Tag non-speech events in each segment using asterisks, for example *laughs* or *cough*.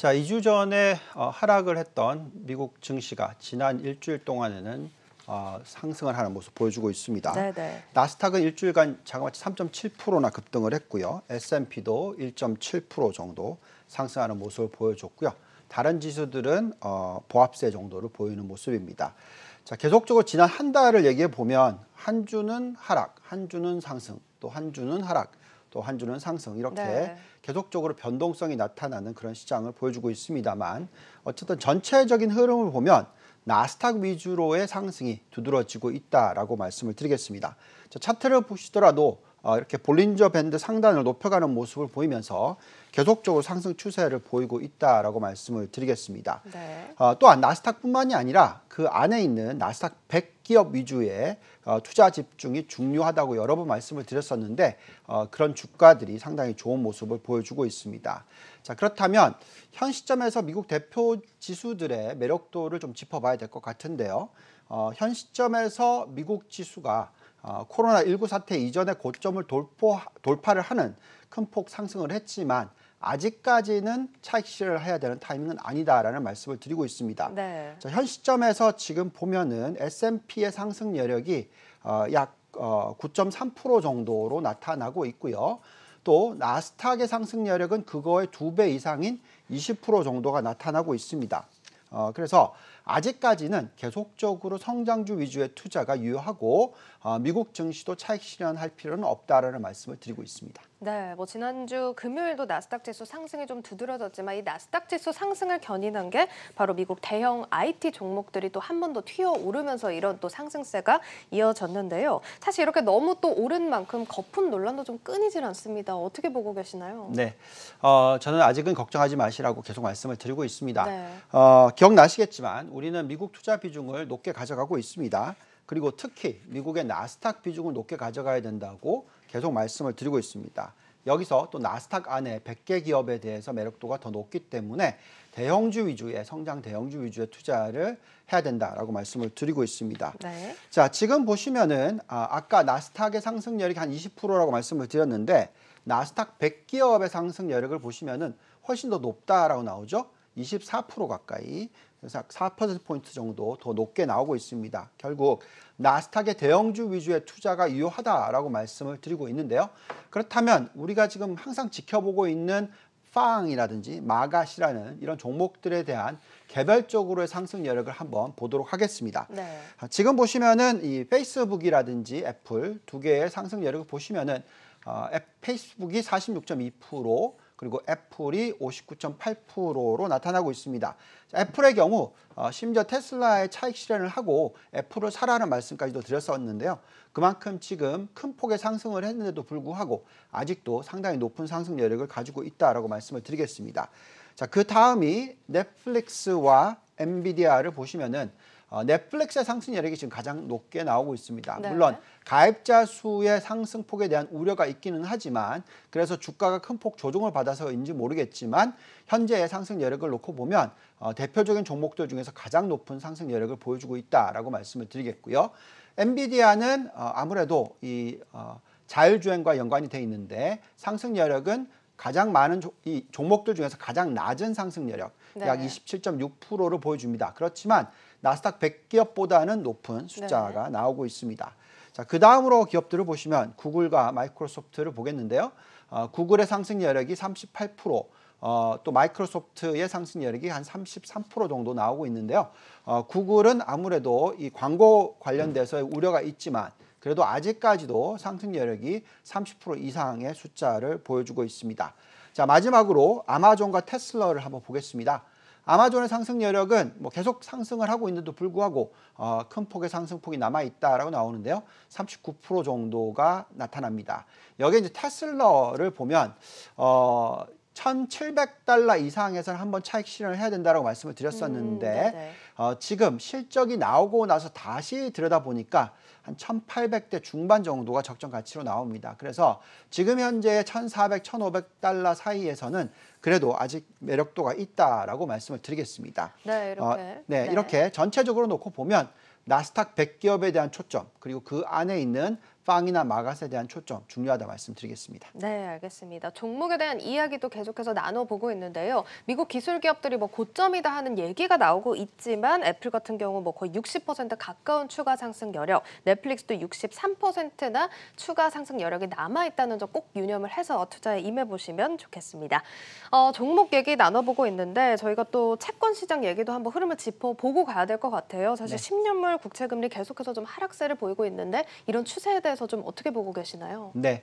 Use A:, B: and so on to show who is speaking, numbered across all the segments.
A: 자, 2주 전에 어, 하락을 했던 미국 증시가 지난 일주일 동안에는 어, 상승을 하는 모습 보여주고 있습니다. 네네. 네. 나스닥은 일주일간 자그마치 3.7%나 급등을 했고요. S&P도 1.7% 정도 상승하는 모습을 보여줬고요. 다른 지수들은 어, 보합세 정도를 보이는 모습입니다. 자, 계속적으로 지난 한 달을 얘기해 보면 한 주는 하락, 한 주는 상승, 또 한 주는 하락, 또 한 주는 상승 이렇게 네. 계속적으로 변동성이 나타나는 그런 시장을 보여주고 있습니다만 어쨌든 전체적인 흐름을 보면 나스닥 위주로의 상승이 두드러지고 있다라고 말씀을 드리겠습니다. 자, 차트를 보시더라도 어, 이렇게 볼린저 밴드 상단을 높여가는 모습을 보이면서 계속적으로 상승 추세를 보이고 있다라고 말씀을 드리겠습니다. 네. 어, 또한 나스닥뿐만이 아니라 그 안에 있는 나스닥 100 기업 위주의 어, 투자 집중이 중요하다고 여러 번 말씀을 드렸었는데 어, 그런 주가들이 상당히 좋은 모습을 보여주고 있습니다. 자 그렇다면 현 시점에서 미국 대표 지수들의 매력도를 좀 짚어봐야 될 것 같은데요. 어, 현 시점에서 미국 지수가 어, 코로나19 사태 이전의 고점을 돌포, 돌파를 하는 큰 폭 상승을 했지만 아직까지는 차익 실현을 해야 되는 타이밍은 아니다라는 말씀을 드리고 있습니다. 네. 자, 현 시점에서 지금 보면은 S&P의 상승 여력이 어, 약 어, 9.3% 정도로 나타나고 있고요. 또 나스닥의 상승 여력은 그거의 두 배 이상인 20% 정도가 나타나고 있습니다. 어, 그래서 아직까지는 계속적으로 성장주 위주의 투자가 유효하고 어, 미국 증시도 차익 실현할 필요는 없다라는 말씀을 드리고 있습니다.
B: 네, 뭐 지난주 금요일도 나스닥 지수 상승이 좀 두드러졌지만 이 나스닥 지수 상승을 견인한 게 바로 미국 대형 IT 종목들이 또 한 번 더 튀어 오르면서 이런 또 상승세가 이어졌는데요. 사실 이렇게 너무 또 오른 만큼 거품 논란도 좀 끊이질 않습니다. 어떻게 보고 계시나요?
A: 네, 어, 저는 아직은 걱정하지 마시라고 계속 말씀을 드리고 있습니다. 네. 어, 기억나시겠지만 우리는 미국 투자 비중을 높게 가져가고 있습니다. 그리고 특히 미국의 나스닥 비중을 높게 가져가야 된다고 계속 말씀을 드리고 있습니다. 여기서 또 나스닥 안에 100개 기업에 대해서 매력도가 더 높기 때문에 대형주 위주의 성장 대형주 위주의 투자를 해야 된다라고 말씀을 드리고 있습니다. 네. 자 지금 보시면은 아, 아까 나스닥의 상승 여력이 한 20%라고 말씀을 드렸는데 나스닥 100기업의 상승 여력을 보시면은 훨씬 더 높다라고 나오죠. 24% 가까이 그래서 4%포인트 정도 더 높게 나오고 있습니다. 결국 나스닥의 대형주 위주의 투자가 유효하다라고 말씀을 드리고 있는데요. 그렇다면 우리가 지금 항상 지켜보고 있는 파이라든지 마가시라는 이런 종목들에 대한 개별적으로의 상승 여력을 한번 보도록 하겠습니다. 네. 지금 보시면은 이 페이스북이라든지 애플 두 개의 상승 여력을 보시면은 어, 페이스북이 46.2%, 그리고 애플이 59.8%로 나타나고 있습니다. 애플의 경우 어, 심지어 테슬라의 차익 실현을 하고 애플을 사라는 말씀까지도 드렸었는데요. 그만큼 지금 큰 폭의 상승을 했는데도 불구하고 아직도 상당히 높은 상승 여력을 가지고 있다라고 말씀을 드리겠습니다. 자, 그 다음이 넷플릭스와 엔비디아를 보시면은 어, 넷플릭스의 상승 여력이 지금 가장 높게 나오고 있습니다. 네. 물론 가입자 수의 상승폭에 대한 우려가 있기는 하지만 그래서 주가가 큰 폭 조정을 받아서인지 모르겠지만 현재의 상승 여력을 놓고 보면 어, 대표적인 종목들 중에서 가장 높은 상승 여력을 보여주고 있다라고 말씀을 드리겠고요. 엔비디아는 어, 아무래도 이 어, 자율주행과 연관이 돼 있는데 상승 여력은 가장 많은 조, 이 종목들 중에서 가장 낮은 상승 여력 네. 약 27.6%를 보여줍니다. 그렇지만 나스닥 100기업보다는 높은 숫자가 네. 나오고 있습니다. 자, 그 다음으로 기업들을 보시면 구글과 마이크로소프트를 보겠는데요. 어, 구글의 상승 여력이 38%, 어, 또 마이크로소프트의 상승 여력이 한 33% 정도 나오고 있는데요. 어, 구글은 아무래도 이 광고 관련돼서 의 우려가 있지만 그래도 아직까지도 상승 여력이 30% 이상의 숫자를 보여주고 있습니다. 자, 마지막으로 아마존과 테슬라를 한번 보겠습니다. 아마존의 상승 여력은 뭐 계속 상승을 하고 있는데도 불구하고 어, 큰 폭의 상승폭이 남아있다라고 나오는데요. 39% 정도가 나타납니다. 여기에 이제 테슬러를 보면 어, 1,700달러 이상에서 한번 차익 실현을 해야 된다라고 말씀을 드렸었는데 음, 네, 네. 어, 지금 실적이 나오고 나서 다시 들여다보니까 한 1800대 중반 정도가 적정 가치로 나옵니다. 그래서 지금 현재 1400, 1500달러 사이에서는 그래도 아직 매력도가 있다라고 말씀을 드리겠습니다.
B: 네, 어, 이렇게. 어, 네, 네,
A: 이렇게 전체적으로 놓고 보면 나스닥 100기업에 대한 초점 그리고 그 안에 있는 빵이나 마갓에 대한 초점 중요하다 말씀드리겠습니다.
B: 네, 알겠습니다. 종목에 대한 이야기도 계속해서 나눠보고 있는데요. 미국 기술 기업들이 뭐 고점이다 하는 얘기가 나오고 있지만 애플 같은 경우 뭐 거의 60% 가까운 추가 상승 여력, 넷플릭스도 63%나 추가 상승 여력이 남아 있다는 점 꼭 유념을 해서 투자에 임해 보시면 좋겠습니다. 어, 종목 얘기 나눠보고 있는데 저희가 또 채권 시장 얘기도 한번 흐름을 짚어보고 가야 될 것 같아요. 사실 네. 10년물 국채 금리 계속해서 좀 하락세를 보이고 있는데 이런 추세에 대해서 대해서 좀 어떻게 보고 계시나요?
A: 네.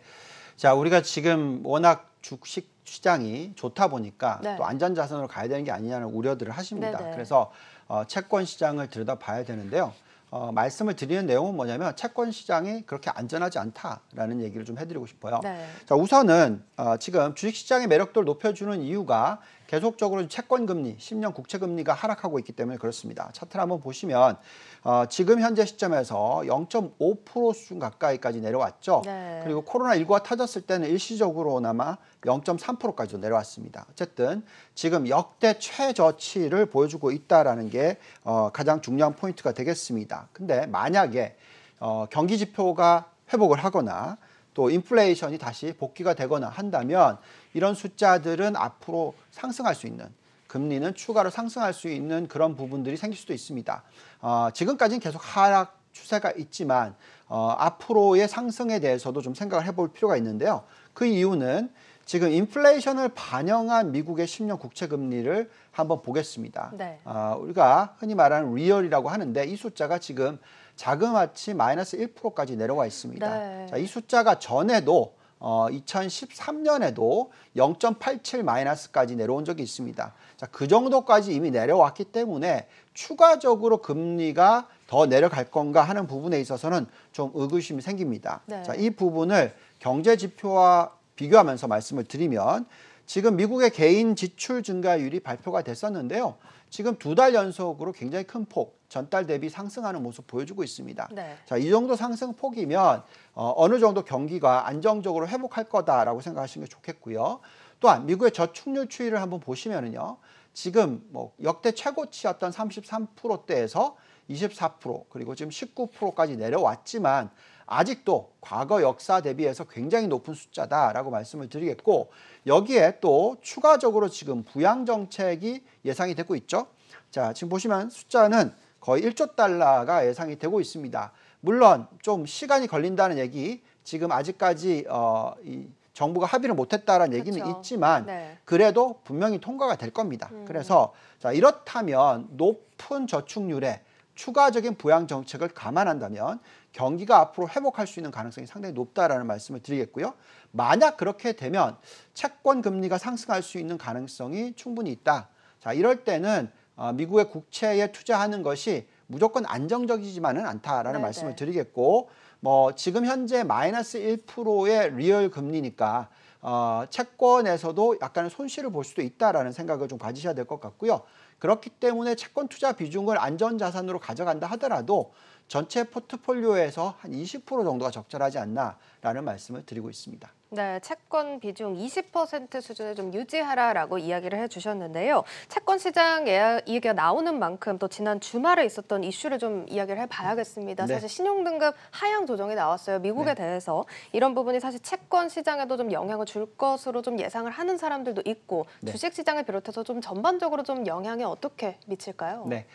A: 자, 우리가 지금 워낙 주식 시장이 좋다 보니까 네. 또 안전자산으로 가야 되는 게 아니냐는 우려들을 하십니다. 네네. 네. 그래서 어, 채권 시장을 들여다봐야 되는데요. 어, 말씀을 드리는 내용은 뭐냐면 채권 시장이 그렇게 안전하지 않다라는 얘기를 좀 해드리고 싶어요. 네. 자, 우선은 어, 지금 주식 시장의 매력도를 높여주는 이유가 계속적으로 채권 금리, 10년 국채 금리가 하락하고 있기 때문에 그렇습니다. 차트를 한번 보시면 어, 지금 현재 시점에서 0.5% 수준 가까이까지 내려왔죠. 네. 그리고 코로나19가 터졌을 때는 일시적으로나마 0.3%까지도 내려왔습니다. 어쨌든 지금 역대 최저치를 보여주고 있다라는 게 어, 가장 중요한 포인트가 되겠습니다. 근데 만약에 어, 경기 지표가 회복을 하거나 또 인플레이션이 다시 복귀가 되거나 한다면 이런 숫자들은 앞으로 상승할 수 있는 금리는 추가로 상승할 수 있는 그런 부분들이 생길 수도 있습니다. 어, 지금까지는 계속 하락 추세가 있지만 어, 앞으로의 상승에 대해서도 좀 생각을 해볼 필요가 있는데요. 그 이유는 지금 인플레이션을 반영한 미국의 10년 국채 금리를 한번 보겠습니다. 네. 어, 우리가 흔히 말하는 리얼이라고 하는데 이 숫자가 지금 자그마치 마이너스 1%까지 내려와 있습니다. 네. 자, 이 숫자가 전에도 어, 2013년에도 0.87 마이너스까지 내려온 적이 있습니다. 자, 그 정도까지 이미 내려왔기 때문에 추가적으로 금리가 더 내려갈 건가 하는 부분에 있어서는 좀 의구심이 생깁니다. 네. 자, 이 부분을 경제 지표와 비교하면서 말씀을 드리면 지금 미국의 개인 지출 증가율이 발표가 됐었는데요. 지금 두 달 연속으로 굉장히 큰 폭, 전달 대비 상승하는 모습 보여주고 있습니다. 네. 자, 이 정도 상승 폭이면 어, 어느 정도 경기가 안정적으로 회복할 거다라고 생각하시는 게 좋겠고요. 또한 미국의 저축률 추이를 한번 보시면은요. 지금 뭐 역대 최고치였던 33%대에서 24% 그리고 지금 19%까지 내려왔지만 아직도 과거 역사 대비해서 굉장히 높은 숫자다라고 말씀을 드리겠고 여기에 또 추가적으로 지금 부양 정책이 예상이 되고 있죠. 자, 지금 보시면 숫자는 거의 1조 달러가 예상이 되고 있습니다. 물론 좀 시간이 걸린다는 얘기 지금 아직까지 어, 이 정부가 합의를 못했다라는 얘기는 그렇죠. 있지만 네. 그래도 분명히 통과가 될 겁니다. 음. 그래서 자 이렇다면 높은 저축률에 추가적인 부양 정책을 감안한다면 경기가 앞으로 회복할 수 있는 가능성이 상당히 높다라는 말씀을 드리겠고요. 만약 그렇게 되면 채권 금리가 상승할 수 있는 가능성이 충분히 있다. 자, 이럴 때는 어, 미국의 국채에 투자하는 것이 무조건 안정적이지만은 않다라는 네네. 말씀을 네. 드리겠고 뭐 지금 현재 마이너스 1%의 리얼 금리니까 어 채권에서도 약간의 손실을 볼 수도 있다라는 생각을 좀 가지셔야 될 것 같고요. 그렇기 때문에 채권 투자 비중을 안전 자산으로 가져간다 하더라도 전체 포트폴리오에서 한 20% 정도가 적절하지 않나라는 말씀을 드리고 있습니다.
B: 네, 채권 비중 20% 수준을 좀 유지하라라고 이야기를 해주셨는데요. 채권 시장 이기가 나오는 만큼 또 지난 주말에 있었던 이슈를 좀 이야기를 해봐야겠습니다. 네. 사실 신용등급 하향 조정이 나왔어요. 미국에 네. 대해서 이런 부분이 사실 채권 시장에도 좀 영향을 줄 것으로 좀 예상을 하는 사람들도 있고 네. 주식 시장을 비롯해서 좀 전반적으로 좀 영향이 어떻게 미칠까요?
A: 네.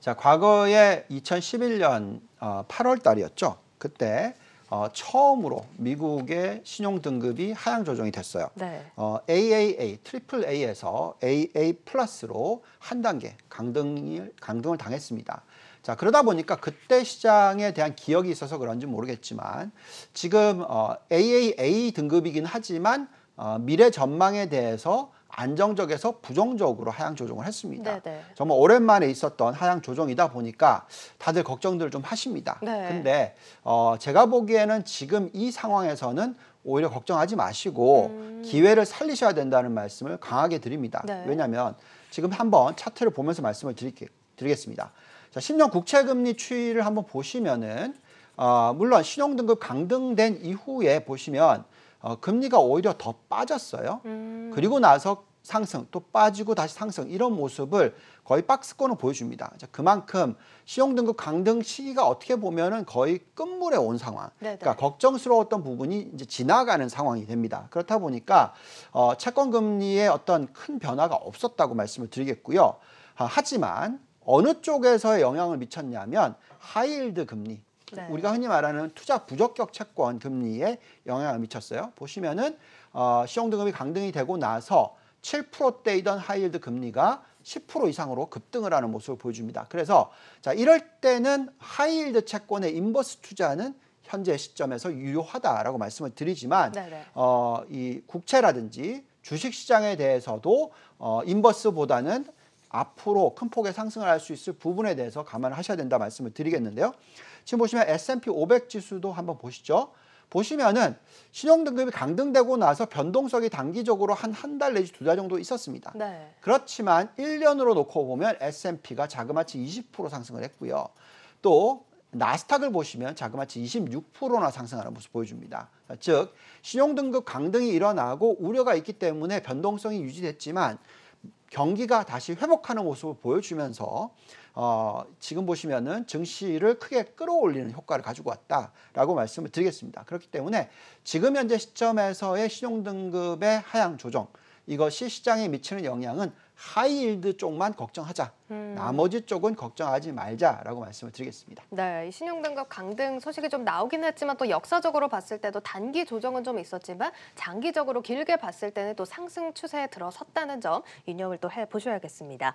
A: 자, 과거에 2011년 8월 어, 달이었죠. 그때 어, 처음으로 미국의 신용 등급이 하향 조정이 됐어요. 네. 어, AAA, 트리플 A에서 AA 플러스로 한 단계 강등을 강등을 당했습니다. 자 그러다 보니까 그때 시장에 대한 기억이 있어서 그런지 모르겠지만 지금 어, AAA 등급이긴 하지만 어, 미래 전망에 대해서 안정적에서 부정적으로 하향 조정을 했습니다. 네네. 네. 정말 오랜만에 있었던 하향 조정이다 보니까 다들 걱정들을 좀 하십니다. 네. 근데 어, 제가 보기에는 지금 이 상황에서는 오히려 걱정하지 마시고 음... 기회를 살리셔야 된다는 말씀을 강하게 드립니다. 네. 왜냐하면 지금 한번 차트를 보면서 말씀을 드릴게, 드리겠습니다. 자, 10년 국채금리 추이를 한번 보시면은 어, 물론 신용등급 강등된 이후에 보시면 어, 금리가 오히려 더 빠졌어요. 음. 그리고 나서 상승 또 빠지고 다시 상승 이런 모습을 거의 박스권을 보여줍니다. 자, 그만큼 시용등급 강등 시기가 어떻게 보면은 거의 끝물에 온 상황. 네네. 네. 그러니까 걱정스러웠던 부분이 이제 지나가는 상황이 됩니다. 그렇다 보니까 어, 채권 금리에 어떤 큰 변화가 없었다고 말씀을 드리겠고요. 아, 하지만 어느 쪽에서의 영향을 미쳤냐면 하이힐드 금리 네. 우리가 흔히 말하는 투자 부적격 채권 금리에 영향을 미쳤어요. 보시면은 어, 시용등급이 강등이 되고 나서 7%대이던 하이힐드 금리가 10% 이상으로 급등을 하는 모습을 보여줍니다. 그래서 자 이럴 때는 하이힐드 채권의 인버스 투자는 현재 시점에서 유효하다라고 말씀을 드리지만 네, 네. 어, 이 국채라든지 주식 시장에 대해서도 어, 인버스보다는 앞으로 큰 폭의 상승을 할 수 있을 부분에 대해서 감안을 하셔야 된다 말씀을 드리겠는데요. 지금 보시면 S&P 500 지수도 한번 보시죠. 보시면은 신용등급이 강등되고 나서 변동성이 단기적으로 한 한 달 내지 두 달 정도 있었습니다. 네. 그렇지만 1년으로 놓고 보면 S&P가 자그마치 20% 상승을 했고요. 또 나스닥을 보시면 자그마치 26%나 상승하는 모습 보여줍니다. 즉 신용등급 강등이 일어나고 우려가 있기 때문에 변동성이 유지됐지만 경기가 다시 회복하는 모습을 보여주면서 어, 지금 보시면은 증시를 크게 끌어올리는 효과를 가지고 왔다라고 말씀을 드리겠습니다. 그렇기 때문에 지금 현재 시점에서의 신용등급의 하향 조정 이것이 시장에 미치는 영향은 하이힐드 쪽만 걱정하자.
B: 음. 나머지
A: 쪽은 걱정하지 말자라고 말씀을 드리겠습니다.
B: 네, 신용등급 강등 소식이 좀 나오긴 했지만 또 역사적으로 봤을 때도 단기 조정은 좀 있었지만 장기적으로 길게 봤을 때는 또 상승 추세에 들어섰다는 점 유념을 또 해보셔야겠습니다.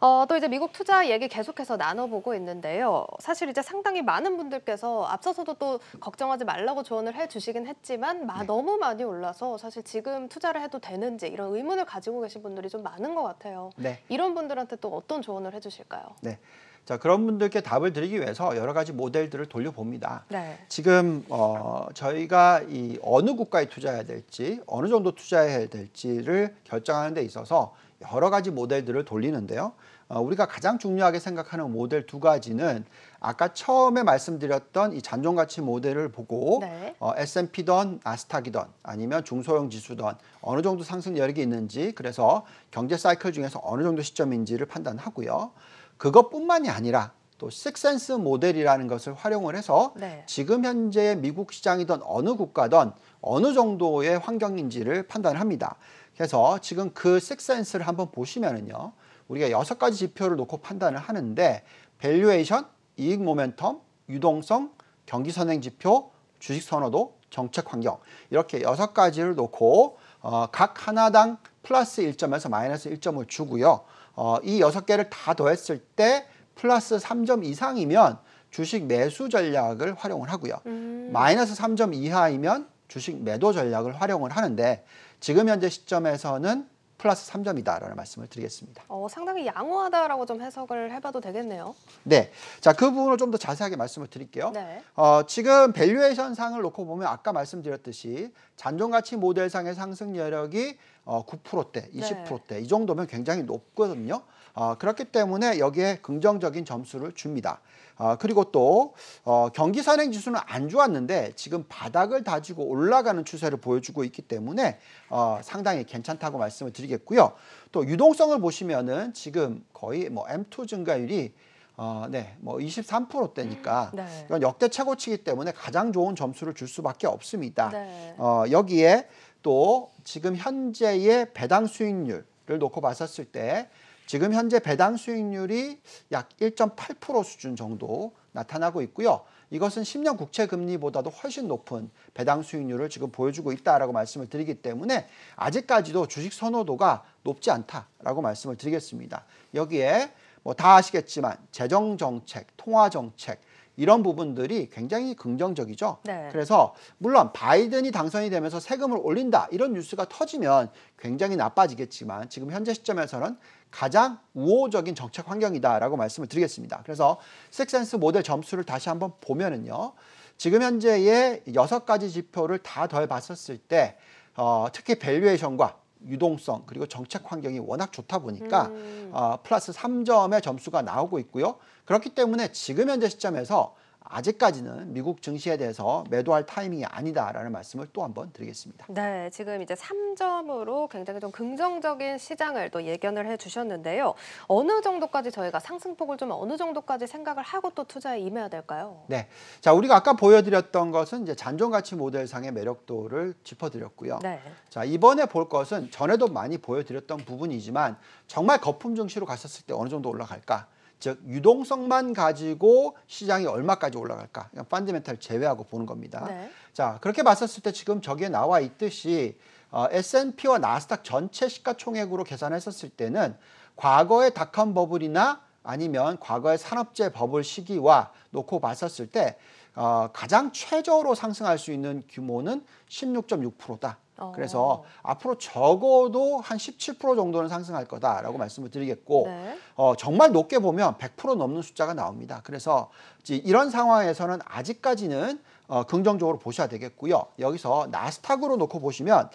B: 어, 또 이제 미국 투자 얘기 계속해서 나눠보고 있는데요. 사실 이제 상당히 많은 분들께서 앞서서도 또 걱정하지 말라고 조언을 해주시긴 했지만 마, 네. 너무 많이 올라서 사실 지금 투자를 해도 되는지 이런 의문을 가지고 계신 분들이 좀 많은 것 같아요. 네. 이런 분들한테 또 어떤 조언 조언을 해주실까요?
A: 네. 자 그런 분들께 답을 드리기 위해서 여러 가지 모델들을 돌려봅니다. 네. 지금 어, 저희가 이 어느 국가에 투자해야 될지 어느 정도 투자해야 될지를 결정하는 데 있어서 여러 가지 모델들을 돌리는데요. 어, 우리가 가장 중요하게 생각하는 모델 두 가지는 아까 처음에 말씀드렸던 이 잔존 가치 모델을 보고 네. 어, S&P든 아스닥이든 아니면 중소형 지수든 어느 정도 상승 여력이 있는지 그래서 경제 사이클 중에서 어느 정도 시점인지를 판단하고요. 그것뿐만이 아니라 또 식센스 모델이라는 것을 활용을 해서 네. 지금 현재 미국 시장이든 어느 국가든 어느 정도의 환경인지를 판단합니다. 그래서 지금 그 식센스를 한번 보시면은요. 우리가 여섯 가지 지표를 놓고 판단을 하는데 밸류에이션, 이익 모멘텀, 유동성, 경기 선행 지표, 주식 선호도, 정책 환경 이렇게 여섯 가지를 놓고 어, 각 하나당 플러스 1점에서 마이너스 1점을 주고요. 어, 이 여섯 개를 다 더했을 때 플러스 3점 이상이면 주식 매수 전략을 활용을 하고요. 음. 마이너스 3점 이하이면 주식 매도 전략을 활용을 하는데 지금 현재 시점에서는 플러스 3점이다라는 말씀을 드리겠습니다.
B: 어, 상당히 양호하다라고 좀 해석을 해봐도 되겠네요.
A: 네, 자 그 부분을 좀 더 자세하게 말씀을 드릴게요. 네. 어, 지금 밸류에이션 상을 놓고 보면 아까 말씀드렸듯이 잔존가치 모델상의 상승 여력이 어, 9%대, 20%대 네. 이 정도면 굉장히 높거든요. 어, 그렇기 때문에 여기에 긍정적인 점수를 줍니다. 어, 그리고 또 어, 경기 산행 지수는 안 좋았는데 지금 바닥을 다지고 올라가는 추세를 보여주고 있기 때문에 어, 상당히 괜찮다고 말씀을 드리겠고요. 또 유동성을 보시면은 지금 거의 뭐 M2 증가율이 어, 네, 뭐 23%대니까 음, 네. 이건 역대 최고치기 때문에 가장 좋은 점수를 줄 수밖에 없습니다. 네. 어, 여기에 또 지금 현재의 배당 수익률을 놓고 봤었을 때 지금 현재 배당 수익률이 약 1.8% 수준 정도 나타나고 있고요. 이것은 10년 국채 금리보다도 훨씬 높은 배당 수익률을 지금 보여주고 있다라고 말씀을 드리기 때문에 아직까지도 주식 선호도가 높지 않다라고 말씀을 드리겠습니다. 여기에 뭐 다 아시겠지만 재정 정책, 통화 정책, 이런 부분들이 굉장히 긍정적이죠. 네. 그래서 물론 바이든이 당선이 되면서 세금을 올린다 이런 뉴스가 터지면 굉장히 나빠지겠지만 지금 현재 시점에서는 가장 우호적인 정책 환경이다라고 말씀을 드리겠습니다. 그래서 섹센스 모델 점수를 다시 한번 보면은요. 지금 현재의 여섯 가지 지표를 다 더해 봤었을 때 어, 특히 밸류에이션과 유동성 그리고 정책 환경이 워낙 좋다 보니까 음. 어, 플러스 3점의 점수가 나오고 있고요. 그렇기 때문에 지금 현재 시점에서 아직까지는 미국 증시에 대해서 매도할 타이밍이 아니다라는 말씀을 또 한 번 드리겠습니다.
B: 네, 지금 이제 3점으로 굉장히 좀 긍정적인 시장을 또 예견을 해주셨는데요. 어느 정도까지 저희가 상승폭을 좀 어느 정도까지 생각을 하고 또 투자에 임해야 될까요?
A: 네, 자 우리가 아까 보여드렸던 것은 이제 잔존가치 모델상의 매력도를 짚어드렸고요. 네. 자 이번에 볼 것은 전에도 많이 보여드렸던 부분이지만 정말 거품 증시로 갔었을 때 어느 정도 올라갈까? 즉 유동성만 가지고 시장이 얼마까지 올라갈까 그냥 펀드멘탈 제외하고 보는 겁니다. 네. 자 그렇게 봤었을 때 지금 저기에 나와 있듯이 어, S&P와 나스닥 전체 시가총액으로 계산했었을 때는 과거의 닷컴 버블이나 아니면 과거의 산업재 버블 시기와 놓고 봤었을 때 어, 가장 최저로 상승할 수 있는 규모는 16.6%다. 어. 그래서 앞으로 적어도 한 17% 정도는 상승할 거다라고 말씀을 드리겠고 네. 어, 정말 높게 보면 100% 넘는 숫자가 나옵니다. 그래서 이런 상황에서는 아직까지는 어, 긍정적으로 보셔야 되겠고요. 여기서 나스닥으로 놓고 보시면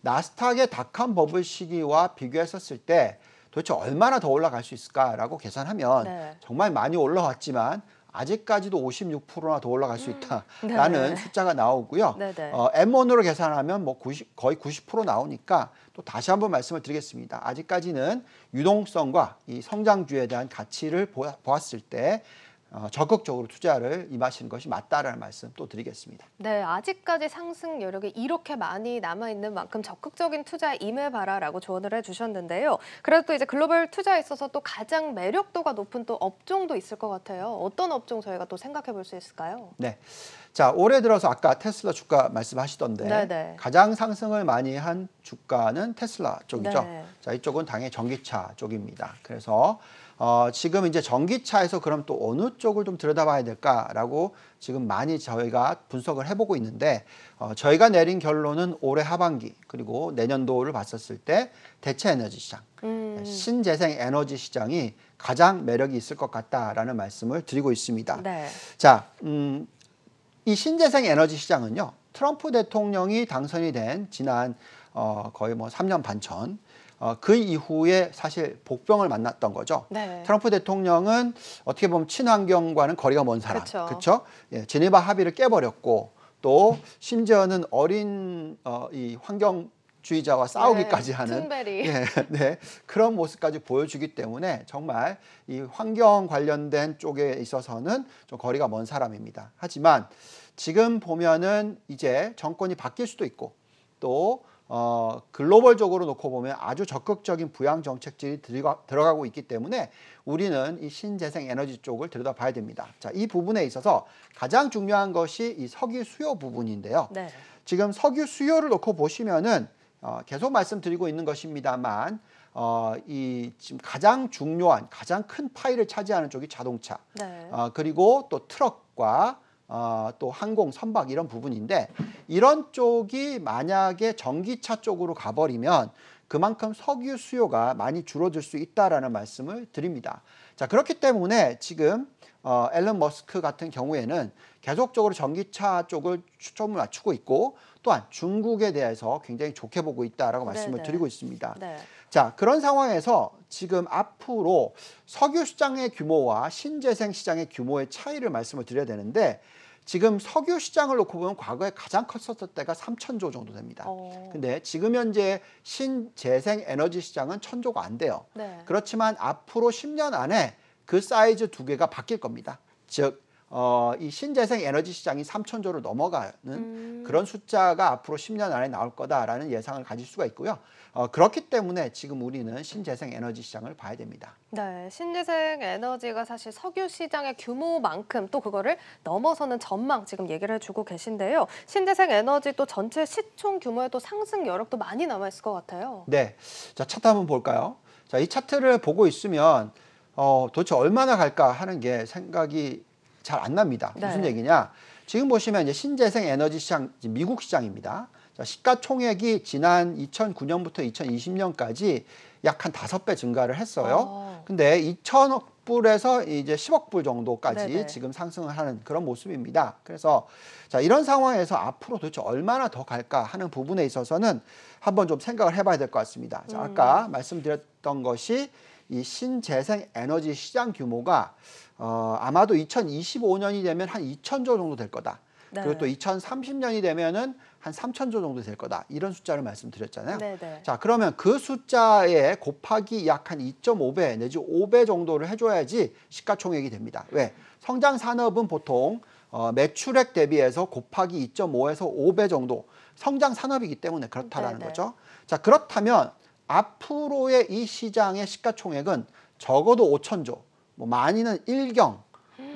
A: 나스닥의 닷컴 버블 시기와 비교했었을 때 도대체 얼마나 더 올라갈 수 있을까라고 계산하면 네. 정말 많이 올라왔지만 아직까지도 56%나 더 올라갈 수 음. 있다라는 *laughs* 네. 숫자가 나오고요. 네, 네. 어, M1으로 계산하면 뭐 90, 거의 90% 나오니까 또 다시 한번 말씀을 드리겠습니다. 아직까지는 유동성과 이 성장주에 대한 가치를 보았을 때 어, 적극적으로 투자를 임하시는 것이 맞다라는 말씀 또 드리겠습니다.
B: 네, 아직까지 상승 여력이 이렇게 많이 남아 있는 만큼 적극적인 투자에 임해봐라라고 조언을 해주셨는데요. 그래도 또 이제 글로벌 투자에 있어서 또 가장 매력도가 높은 또 업종도 있을 것 같아요. 어떤 업종 저희가 또 생각해 볼 수 있을까요?
A: 네, 자 올해 들어서 아까 테슬라 주가 말씀하시던데 네네. 네. 가장 상승을 많이 한 주가는 테슬라 쪽이죠. 네. 자 이쪽은 당연히 전기차 쪽입니다. 그래서 어, 지금 이제 전기차에서 그럼 또 어느 쪽을 좀 들여다봐야 될까라고 지금 많이 저희가 분석을 해보고 있는데 어, 저희가 내린 결론은 올해 하반기 그리고 내년도를 봤었을 때 대체 에너지 시장, 음. 신재생 에너지 시장이 가장 매력이 있을 것 같다라는 말씀을 드리고 있습니다. 네. 자, 음, 이 신재생 에너지 시장은요 트럼프 대통령이 당선이 된 지난 어, 거의 뭐 3년 반 전. 어, 그 이후에 사실 복병을 만났던 거죠. 네. 트럼프 대통령은 어떻게 보면 친환경과는 거리가 먼 사람, 그렇죠? 예, 제네바 합의를 깨버렸고 또 심지어는 어린 어, 이 환경 주의자와 싸우기까지 네, 하는 예, *laughs* 네, 그런 모습까지 보여주기 때문에 정말 이 환경 관련된 쪽에 있어서는 좀 거리가 먼 사람입니다. 하지만 지금 보면은 이제 정권이 바뀔 수도 있고 또 어, 글로벌적으로 놓고 보면 아주 적극적인 부양 정책들이 들어가, 고 있기 때문에 우리는 이 신재생 에너지 쪽을 들여다봐야 됩니다. 자, 이 부분에 있어서 가장 중요한 것이 이 석유 수요 부분인데요. 네. 지금 석유 수요를 놓고 보시면은 어, 계속 말씀드리고 있는 것입니다만 어, 이 지금 가장 중요한 가장 큰 파일을 차지하는 쪽이 자동차, 네. 어, 그리고 또 트럭과 어, 또 항공, 선박 이런 부분인데 이런 쪽이 만약에 전기차 쪽으로 가버리면 그만큼 석유 수요가 많이 줄어들 수 있다라는 말씀을 드립니다. 자 그렇기 때문에 지금 어, 앨런 머스크 같은 경우에는 계속적으로 전기차 쪽을 초점을 맞추고 있고 또한 중국에 대해서 굉장히 좋게 보고 있다라고 네 말씀을 드리고 있습니다. 네. 자 그런 상황에서 지금 앞으로 석유 시장의 규모와 신재생 시장의 규모의 차이를 말씀을 드려야 되는데 지금 석유 시장을 놓고 보면 과거에 가장 컸었을 때가 3천조 정도 됩니다. 어. 근데 지금 현재 신재생 에너지 시장은 1 천조가 안 돼요. 네. 그렇지만 앞으로 10년 안에 그 사이즈 두 개가 바뀔 겁니다. 즉 어, 이 신재생 에너지 시장이 3천조를 넘어가는 음. 그런 숫자가 앞으로 10년 안에 나올 거다라는 예상을 가질 수가 있고요. 어, 그렇기 때문에 지금 우리는 신재생 에너지 시장을 봐야 됩니다.
B: 네, 신재생 에너지가 사실 석유 시장의 규모만큼 또 그거를 넘어서는 전망 지금 얘기를 해주고 계신데요. 신재생 에너지 또 전체 시총 규모에도 상승 여력도 많이 남아 있을 것 같아요.
A: 네, 자 차트 한번 볼까요? 자, 이 차트를 보고 있으면 어, 도대체 얼마나 갈까 하는 게 생각이 잘안 납니다. 네. 무슨 얘기냐? 지금 보시면 이제 신재생 에너지 시장 미국 시장입니다. 자, 시가총액이 지난 2009년부터 2020년까지 약 한 다섯 배 증가를 했어요. 오. 어. 근데 2천억 불에서 이제 10억 불 정도까지 네네. 지금 상승을 하는 그런 모습입니다. 그래서 자, 이런 상황에서 앞으로 도대체 얼마나 더 갈까 하는 부분에 있어서는 한번 좀 생각을 해봐야 될 것 같습니다. 자, 음. 아까 음. 말씀드렸던 것이 이 신재생 에너지 시장 규모가 어, 아마도 2025년이 되면 한 2천조 정도 될 거다. 네. 그리고 또 2030년이 되면은 한 3천조 정도 될 거다. 이런 숫자를 말씀드렸잖아요. 네네. 네. 자, 그러면 그 숫자에 곱하기 약 한 2.5배 내지 5배 정도를 해줘야지 시가총액이 됩니다. 왜? 성장 산업은 보통 어, 매출액 대비해서 곱하기 2.5에서 5배 정도 성장 산업이기 때문에 그렇다라는 네네. 네. 거죠. 자, 그렇다면 앞으로의 이 시장의 시가총액은 적어도 5천조, 뭐 많이는 1경,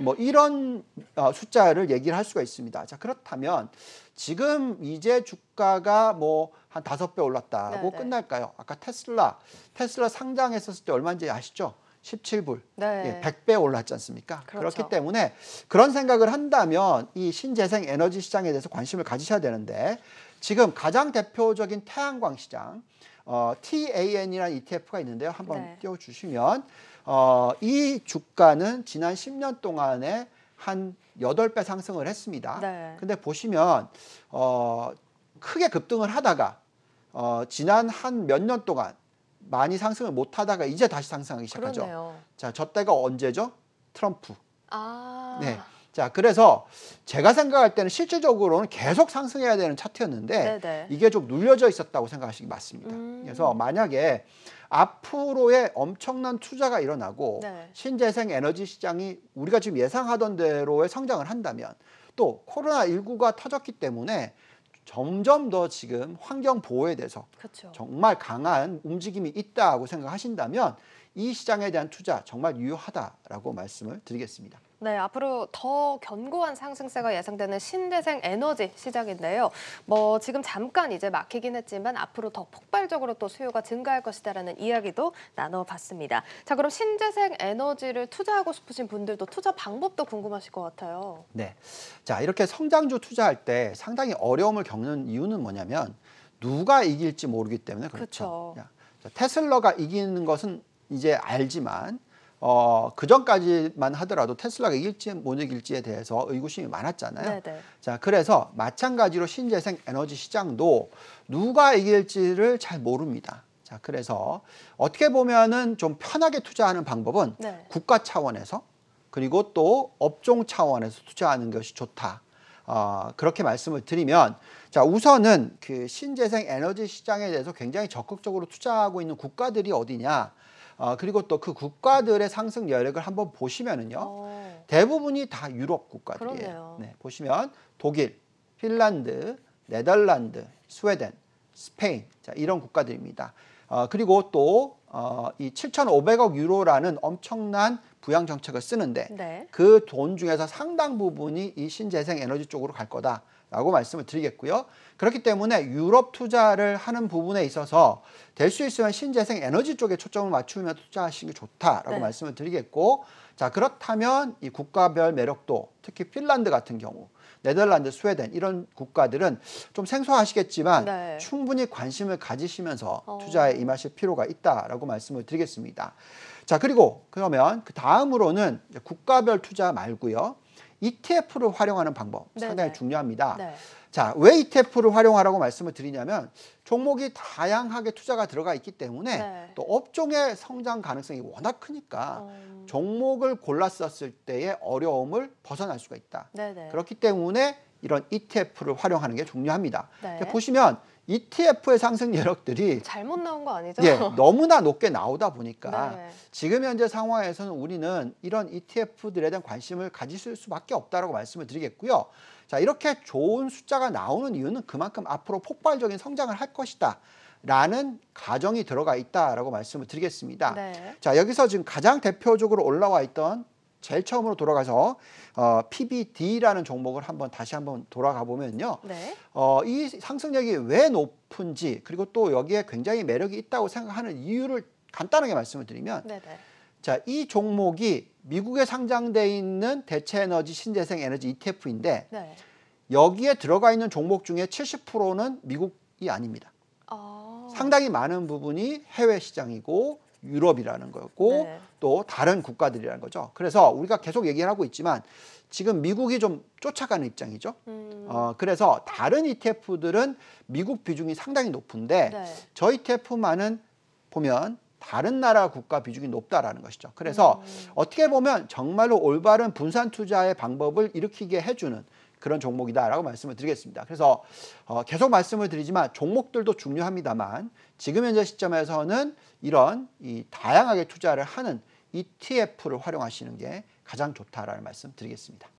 A: 뭐 이런 어, 숫자를 얘기를 할 수가 있습니다. 자, 그렇다면 지금 이제 주가가 뭐 한 다섯 배 올랐다고 네네. 네. 끝날까요? 아까 테슬라, 테슬라 상장했었을 때 얼마인지 아시죠? 17불, 네. 예, 100배 올랐지 않습니까? 그렇죠. 그렇기 때문에 그런 생각을 한다면 이 신재생 에너지 시장에 대해서 관심을 가지셔야 되는데 지금 가장 대표적인 태양광 시장, 어, TAN이라는 ETF가 있는데요. 한번 네. 띄워주시면 어, 이 주가는 지난 10년 동안에 한 8배 상승을 했습니다. 네. 근데 보시면 어, 크게 급등을 하다가 어, 지난 한 몇 년 동안 많이 상승을 못 하다가 이제 다시 상승하기 시작하죠. 그러네요. 자, 저때가 언제죠? 트럼프.
B: 아. 네.
A: 자, 그래서 제가 생각할 때는 실질적으로는 계속 상승해야 되는 차트였는데 네네. 이게 좀 눌려져 있었다고 생각하시기 맞습니다. 음. 그래서 만약에 앞으로의 엄청난 투자가 일어나고 네. 신재생 에너지 시장이 우리가 지금 예상하던 대로의 성장을 한다면 또 코로나19가 터졌기 때문에 점점 더 지금 환경 보호에 대해서 그쵸. 정말 강한 움직임이 있다고 생각하신다면 이 시장에 대한 투자 정말 유효하다라고 말씀을 드리겠습니다.
B: 네, 앞으로 더 견고한 상승세가 예상되는 신재생 에너지 시장인데요. 뭐 지금 잠깐 이제 막히긴 했지만 앞으로 더 폭발적으로 또 수요가 증가할 것이다라는 이야기도 나눠봤습니다. 자, 그럼 신재생 에너지를 투자하고 싶으신 분들도 투자 방법도 궁금하실 것 같아요.
A: 네, 자 이렇게 성장주 투자할 때 상당히 어려움을 겪는 이유는 뭐냐면 누가 이길지 모르기 때문에 그렇죠. 그렇죠. 테슬러가 이기는 것은 이제 알지만 어, 그 전까지만 하더라도 테슬라가 이길지 못 이길지에 대해서 의구심이 많았잖아요. 네네. 네. 자, 그래서 마찬가지로 신재생 에너지 시장도 누가 이길지를 잘 모릅니다. 자, 그래서 어떻게 보면은 좀 편하게 투자하는 방법은 네. 국가 차원에서 그리고 또 업종 차원에서 투자하는 것이 좋다. 어, 그렇게 말씀을 드리면 자 우선은 그 신재생 에너지 시장에 대해서 굉장히 적극적으로 투자하고 있는 국가들이 어디냐 어, 그리고 또 그 국가들의 상승 여력을 한번 보시면은요. 오. 어. 대부분이 다 유럽 국가들이에요. 그러네요. 네, 보시면 독일, 핀란드, 네덜란드, 스웨덴, 스페인 자, 이런 국가들입니다. 어, 그리고 또 어, 이 7,500억 유로라는 엄청난 부양 정책을 쓰는데 네. 그돈 중에서 상당 부분이 이 신재생 에너지 쪽으로 갈 거다. 라고 말씀을 드리겠고요. 그렇기 때문에 유럽 투자를 하는 부분에 있어서 될 수 있으면 신재생 에너지 쪽에 초점을 맞추며 투자하시는 게 좋다라고 네. 말씀을 드리겠고 자 그렇다면 이 국가별 매력도 특히 핀란드 같은 경우 네덜란드, 스웨덴 이런 국가들은 좀 생소하시겠지만 네. 충분히 관심을 가지시면서 어. 투자에 임하실 필요가 있다라고 말씀을 드리겠습니다. 자 그리고 그러면 그 다음으로는 국가별 투자 말고요. ETF를 활용하는 방법 네, 상당히 네. 중요합니다. 네. 자, 왜 ETF를 활용하라고 말씀을 드리냐면 종목이 다양하게 투자가 들어가 있기 때문에 네. 또 업종의 성장 가능성이 워낙 크니까 음... 종목을 골랐었을 때의 어려움을 벗어날 수가 있다. 네네. 네. 그렇기 때문에 이런 ETF를 활용하는 게 중요합니다. 보시면 ETF의 상승 여력들이
B: 잘못 나온 거 아니죠? 예,
A: 너무나 높게 나오다 보니까 네. 지금 현재 상황에서는 우리는 이런 ETF들에 대한 관심을 가지실 수밖에 없다라고 말씀을 드리겠고요. 자, 이렇게 좋은 숫자가 나오는 이유는 그만큼 앞으로 폭발적인 성장을 할 것이다. 라는 가정이 들어가 있다라고 말씀을 드리겠습니다. 네. 자, 여기서 지금 가장 대표적으로 올라와 있던 제일 처음으로 돌아가서 어, PBD라는 종목을 한번 다시 한번 돌아가 보면요. 네. 어, 이 상승력이 왜 높은지 그리고 또 여기에 굉장히 매력이 있다고 생각하는 이유를 간단하게 말씀을 드리면 네, 네. 자, 이 종목이 미국에 상장돼 있는 대체 에너지 신재생 에너지 ETF인데 네. 여기에 들어가 있는 종목 중에 70%는 미국이 아닙니다. 아... 상당히 많은 부분이 해외 시장이고 유럽이라는 거였고 네. 또 다른 국가들이라는 거죠. 그래서 우리가 계속 얘기를 하고 있지만 지금 미국이 좀 쫓아가는 입장이죠. 음. 어, 그래서 다른 ETF들은 미국 비중이 상당히 높은데 네. 저 ETF만은 보면 다른 나라 국가 비중이 높다라는 것이죠. 그래서 음. 어떻게 보면 정말로 올바른 분산 투자의 방법을 일으키게 해주는 그런 종목이다라고 말씀을 드리겠습니다. 그래서 어, 계속 말씀을 드리지만 종목들도 중요합니다만 지금 현재 시점에서는 이런 이 다양하게 투자를 하는 ETF를 활용하시는 게 가장 좋다라는 말씀 드리겠습니다.